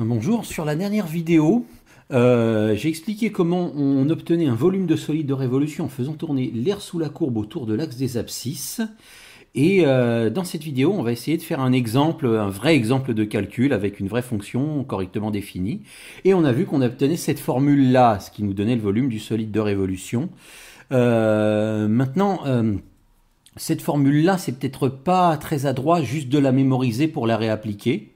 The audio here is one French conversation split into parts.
Bonjour, sur la dernière vidéo, euh, j'ai expliqué comment on obtenait un volume de solide de révolution en faisant tourner l'air sous la courbe autour de l'axe des abscisses. Et euh, dans cette vidéo, on va essayer de faire un exemple, un vrai exemple de calcul avec une vraie fonction correctement définie. Et on a vu qu'on obtenait cette formule-là, ce qui nous donnait le volume du solide de révolution. Euh, maintenant, cette formule-là, c'est peut-être pas très adroit juste de la mémoriser pour la réappliquer.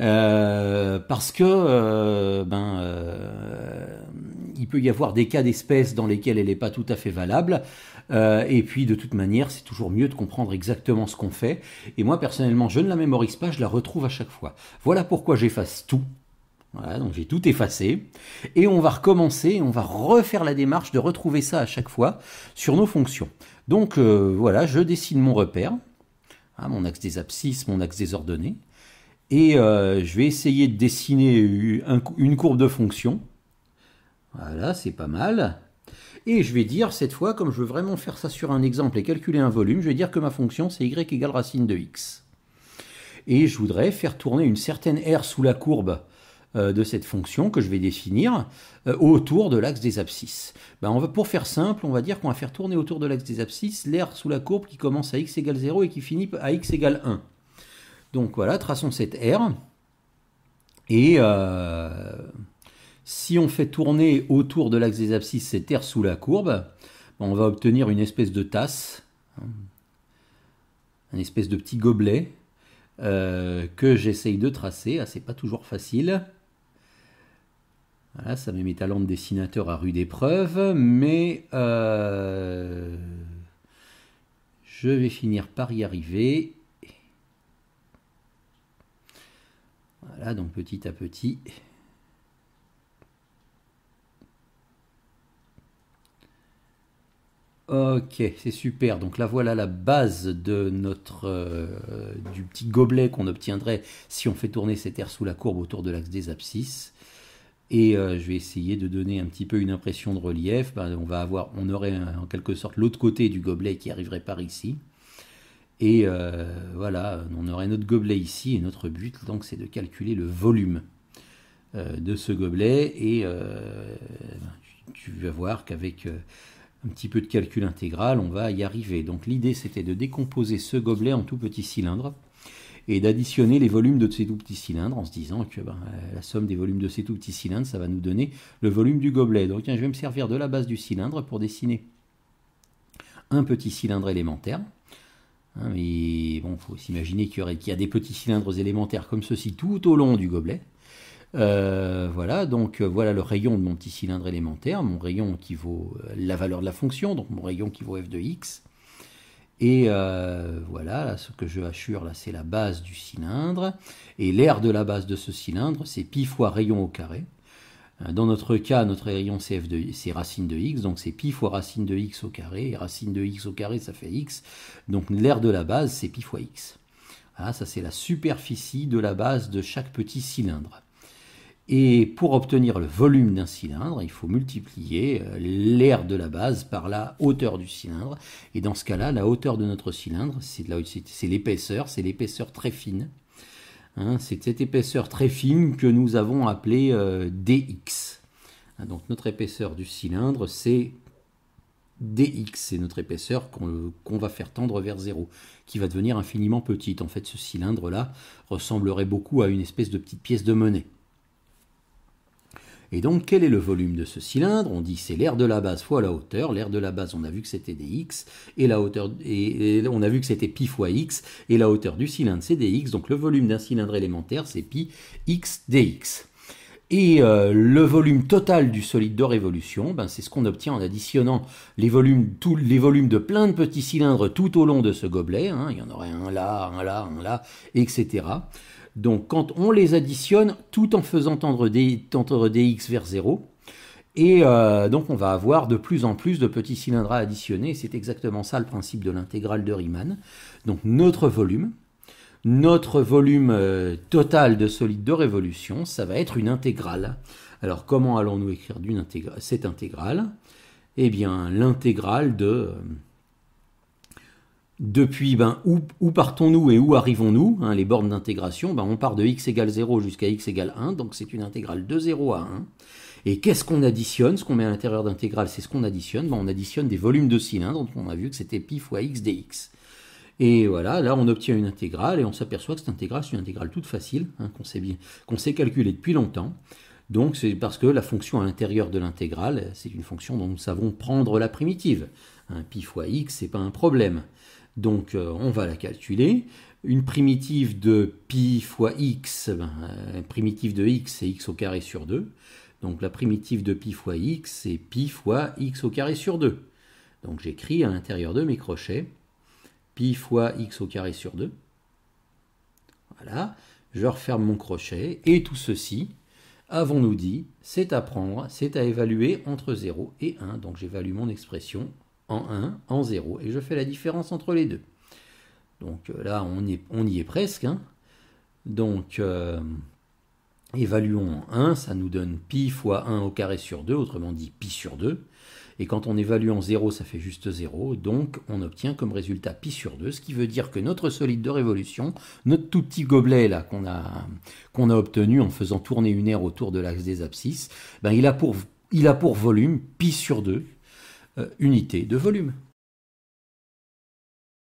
Euh, parce que euh, ben, euh, il peut y avoir des cas d'espèces dans lesquels elle n'est pas tout à fait valable. et puis de toute manière, c'est toujours mieux de comprendre exactement ce qu'on fait. Et moi personnellement, je ne la mémorise pas, je la retrouve à chaque fois. Voilà pourquoi j'efface tout. Voilà, donc j'ai tout effacé. Et on va recommencer, on va refaire la démarche de retrouver ça à chaque fois sur nos fonctions. Donc voilà, je dessine mon repère, ah, mon axe des abscisses, mon axe des ordonnées. Et euh, je vais essayer de dessiner une courbe de fonction. Voilà, c'est pas mal. Et je vais dire, cette fois, comme je veux vraiment faire ça sur un exemple et calculer un volume, je vais dire que ma fonction, c'est y égale racine de x. Et je voudrais faire tourner une certaine r sous la courbe euh, de cette fonction que je vais définir euh, autour de l'axe des abscisses. Ben, on pour faire simple, on va dire qu'on va faire tourner autour de l'axe des abscisses l'air sous la courbe qui commence à x égale 0 et qui finit à x égale 1. Donc voilà, traçons cette R. Et euh, si on fait tourner autour de l'axe des abscisses cette R sous la courbe, on va obtenir une espèce de tasse, hein, un espèce de petit gobelet euh, que j'essaye de tracer. Ah, c'est pas toujours facile. Voilà, ça met mes talents de dessinateur à rude épreuve, mais euh, je vais finir par y arriver. Voilà, donc petit à petit. Ok, c'est super. Donc là, voilà la base de notre, euh, du petit gobelet qu'on obtiendrait si on fait tourner cet air sous la courbe autour de l'axe des abscisses. Et euh, je vais essayer de donner un petit peu une impression de relief. Bah, on, va avoir, on aurait en quelque sorte l'autre côté du gobelet qui arriverait par ici. Et euh, voilà, on aurait notre gobelet ici, et notre but, donc, c'est de calculer le volume euh, de ce gobelet. Et euh, tu vas voir qu'avec un petit peu de calcul intégral, on va y arriver. Donc, l'idée, c'était de décomposer ce gobelet en tout petits cylindres et d'additionner les volumes de ces tout petits cylindres en se disant que ben, la somme des volumes de ces tout petits cylindres, ça va nous donner le volume du gobelet. Donc, tiens, je vais me servir de la base du cylindre pour dessiner un petit cylindre élémentaire Hein, mais bon, faut s'imaginer qu'il y, a des petits cylindres élémentaires comme ceci tout au long du gobelet. Euh, voilà, donc euh, voilà le rayon de mon petit cylindre élémentaire, mon rayon qui vaut euh, la valeur de la fonction, donc mon rayon qui vaut f de x. Et voilà, ce que je assure, là, c'est la base du cylindre. Et l'aire de la base de ce cylindre, c'est pi fois rayon au carré. Euh, dans notre cas, notre rayon CF c'est racine de x, donc c'est pi fois racine de x au carré, et racine de x au carré, ça fait x. Donc l'aire de la base, c'est pi fois x. Voilà, ah, ça c'est la superficie de la base de chaque petit cylindre. Et pour obtenir le volume d'un cylindre, il faut multiplier euh, l'aire de la base par la hauteur du cylindre. Et dans ce cas-là, la hauteur de notre cylindre, c'est l'épaisseur, c'est l'épaisseur très fine Hein, c'est cette épaisseur très fine que nous avons appelée euh, dx. Hein, donc notre épaisseur du cylindre, c'est dx, c'est notre épaisseur qu'on va faire tendre vers zéro, qui va devenir infiniment petite. En fait, ce cylindre-là ressemblerait beaucoup à une espèce de petite pièce de monnaie. Et donc, quel est le volume de ce cylindre On dit que c'est l'air de la base fois la hauteur. L'air de la base, on a vu que c'était dx, et la hauteur, on a vu que c'était pi fois x, et la hauteur du cylindre, c'est dx. Donc, le volume d'un cylindre élémentaire, c'est pi x dx. Et euh, le volume total du solide de révolution, ben, c'est ce qu'on obtient en additionnant les volumes, les volumes de plein de petits cylindres tout au long de ce gobelet. Hein. il y en aurait un là, un là, un là, etc. Donc quand on les additionne, tout en faisant tendre, dx vers 0, et euh, donc on va avoir de plus en plus de petits cylindres à additionner. C'est exactement ça le principe de l'intégrale de Riemann. Donc notre volume, notre volume euh, total de solide de révolution, ça va être une intégrale. Alors comment allons-nous écrire cette intégrale Eh bien l'intégrale de euh, depuis ben, où, partons-nous et où arrivons-nous, hein, les bornes d'intégration, ben, on part de x égale 0 jusqu'à x égale 1, donc c'est une intégrale de 0 à 1. Et qu'est-ce qu'on additionne Ce qu'on met à l'intérieur d'intégrale, c'est ce qu'on additionne. Ben, on additionne des volumes de cylindres, dont on a vu que c'était pi fois x dx. Et voilà, là on obtient une intégrale et on s'aperçoit que cette intégrale, c'est une intégrale toute facile, hein, qu'on sait, qu'on sait calculer depuis longtemps. Donc c'est parce que la fonction à l'intérieur de l'intégrale, c'est une fonction dont nous savons prendre la primitive. Un pi fois x, c'est pas un problème. Donc euh, on va la calculer. Une primitive de pi fois x, ben, une euh, primitive de x, c'est x au carré sur 2. Donc la primitive de pi fois x, c'est pi fois x au carré sur 2. Donc j'écris à l'intérieur de mes crochets pi fois x au carré sur 2. Voilà, je referme mon crochet, et tout ceci, avons-nous dit, c'est à prendre, c'est à évaluer entre 0 et 1, donc j'évalue mon expression en 1, en 0, et je fais la différence entre les deux. Donc là, on, est, on y est presque. Hein. Donc, euh, évaluons en 1, ça nous donne pi fois 1 au carré sur 2, autrement dit pi sur 2. Et quand on évalue en 0, ça fait juste 0, donc on obtient comme résultat pi sur 2, ce qui veut dire que notre solide de révolution, notre tout petit gobelet là qu'on a, obtenu en faisant tourner une aire autour de l'axe des abscisses, ben, il, a pour, volume pi sur 2, euh, unité de volume.